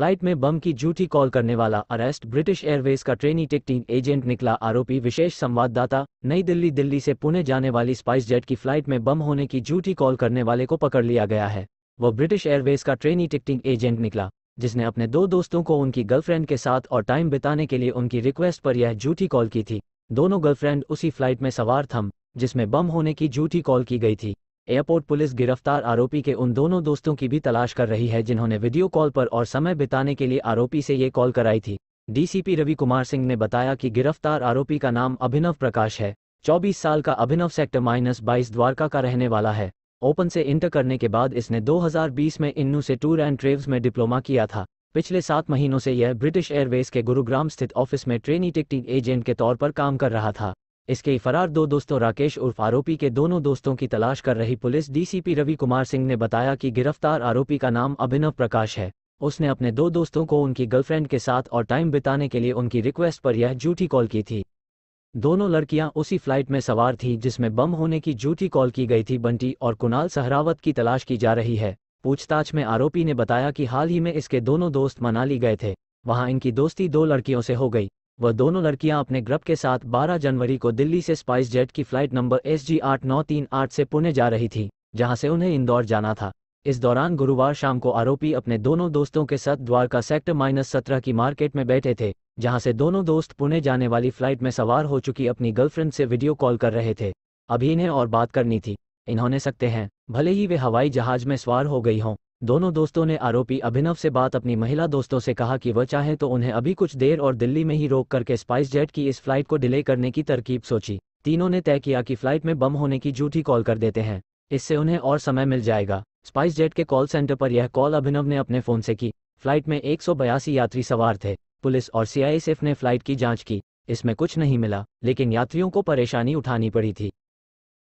flight में बम की झूठी कॉल करने वाला अरेस्ट ब्रिटिश एयरवेज का ट्रेनी टिकटिंग एजेंट निकला आरोपी विशेष संवाददाता नई दिल्ली दिल्ली से पुणे जाने वाली स्पाइस जेट की फ्लाइट में बम होने की झूठी कॉल करने वाले को पकड़ लिया गया है वह ब्रिटिश एयरवेज का ट्रेनी टिकटिंग एजेंट निकला जिसने अपने दो दोस्तों को उनकी गर्लफ्रेंड के साथ और टाइम बिताने के लिए उनकी रिक्वेस्ट पर यह झूठी कॉल की थी दोनों गर्लफ्रेंड उसी फ्लाइट में सवार थम जिसमें बम होने की झूठी कॉल की गई थी एयरपोर्ट पुलिस गिरफ्तार आरोपी के उन दोनों दोस्तों की भी तलाश कर रही है जिन्होंने वीडियो कॉल पर और समय बिताने के लिए आरोपी से ये कॉल कराई थी डीसीपी रवि कुमार सिंह ने बताया कि गिरफ्तार आरोपी का नाम अभिनव प्रकाश है 24 साल का अभिनव सेक्टर माइनस बाईस द्वारका का रहने वाला है ओपन से इंटर करने के बाद इसने 2020 में इन्नू से टूर एंड ट्रेव्स में डिप्लोमा किया था पिछले सात महीनों से यह ब्रिटिश एयरवेज के गुरुग्राम स्थित ऑफिस में ट्रेनी टिकटिंग एजेंट के तौर पर काम कर रहा था इसके फरार दो दोस्तों राकेश उर्फ आरोपी के दोनों दोस्तों की तलाश कर रही पुलिस डीसीपी रवि कुमार सिंह ने बताया कि गिरफ्तार आरोपी का नाम अभिनव प्रकाश है उसने अपने दो दोस्तों को उनकी गर्लफ्रेंड के साथ और टाइम बिताने के लिए उनकी रिक्वेस्ट पर यह जूठी कॉल की थी दोनों लड़कियां उसी फ्लाइट में सवार थीं जिसमें बम होने की जूठी कॉल की गई थी बंटी और कुणाल सहरावत की तलाश की जा रही है पूछताछ में आरोपी ने बताया कि हाल ही में इसके दोनों दोस्त मनाली गए थे वहां इनकी दोस्ती दो लड़कियों से हो गई वह दोनों लड़कियां अपने ग्रुप के साथ 12 जनवरी को दिल्ली से स्पाइस जेट की फ्लाइट नंबर एस जी से पुणे जा रही थी जहां से उन्हें इंदौर जाना था इस दौरान गुरुवार शाम को आरोपी अपने दोनों दोस्तों के साथ द्वारका सेक्टर माइनस सत्रह की मार्केट में बैठे थे जहां से दोनों दोस्त पुणे जाने वाली फ्लाइट में सवार हो चुकी अपनी गर्लफ्रेंड से वीडियो कॉल कर रहे थे अभी इन्हें और बात करनी थी इन्होंने सकते हैं भले ही वे हवाई जहाज में सवार हो गई हों दोनों दोस्तों ने आरोपी अभिनव से बात अपनी महिला दोस्तों से कहा कि वह चाहे तो उन्हें अभी कुछ देर और दिल्ली में ही रोक करके स्पाइस जेट की इस फ्लाइट को डिले करने की तरकीब सोची तीनों ने तय किया कि फ्लाइट में बम होने की झूठी कॉल कर देते हैं इससे उन्हें और समय मिल जाएगा स्पाइस जेट के कॉल सेंटर पर यह कॉल अभिनव ने अपने फोन से की फ्लाइट में एक यात्री सवार थे पुलिस और सीआईएसएफ ने फ्लाइट की जाँच की इसमें कुछ नहीं मिला लेकिन यात्रियों को परेशानी उठानी पड़ी थी